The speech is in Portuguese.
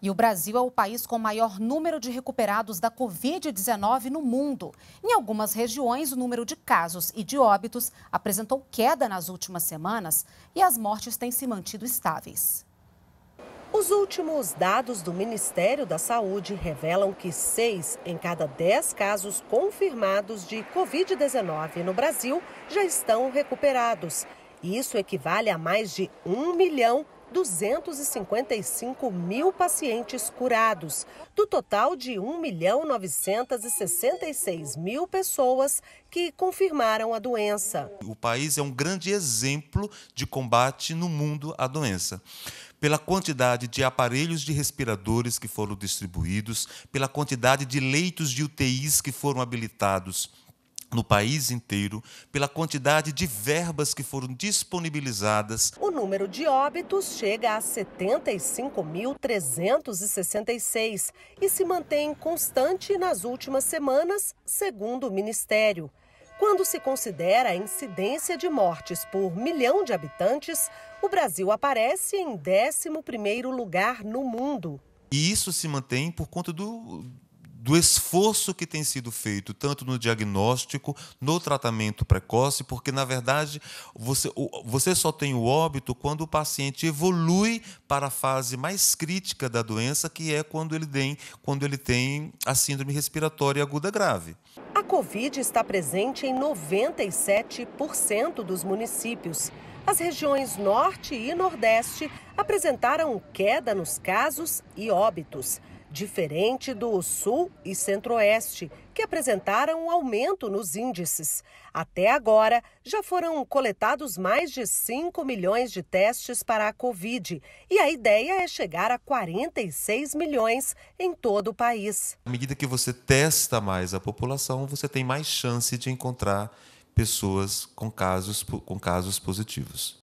E o Brasil é o país com maior número de recuperados da Covid-19 no mundo. Em algumas regiões, o número de casos e de óbitos apresentou queda nas últimas semanas e as mortes têm se mantido estáveis. Os últimos dados do Ministério da Saúde revelam que seis em cada dez casos confirmados de Covid-19 no Brasil já estão recuperados. Isso equivale a mais de 1 milhão 255 mil pacientes curados, do total de 1 milhão 966 mil pessoas que confirmaram a doença. O país é um grande exemplo de combate no mundo à doença pela quantidade de aparelhos de respiradores que foram distribuídos, pela quantidade de leitos de UTIs que foram habilitados no país inteiro pela quantidade de verbas que foram disponibilizadas. O número de óbitos chega a 75.366 e se mantém constante nas últimas semanas, segundo o Ministério. Quando se considera a incidência de mortes por milhão de habitantes, o Brasil aparece em 11º lugar no mundo. E isso se mantém por conta do, do esforço que tem sido feito, tanto no diagnóstico, no tratamento precoce, porque, na verdade, você, você só tem o óbito quando o paciente evolui para a fase mais crítica da doença, que é quando ele tem, quando ele tem a síndrome respiratória aguda grave. A Covid está presente em 97% dos municípios. As regiões Norte e Nordeste apresentaram queda nos casos e óbitos diferente do Sul e Centro-Oeste, que apresentaram um aumento nos índices. Até agora, já foram coletados mais de 5 milhões de testes para a Covid e a ideia é chegar a 46 milhões em todo o país. À medida que você testa mais a população, você tem mais chance de encontrar pessoas com casos, com casos positivos.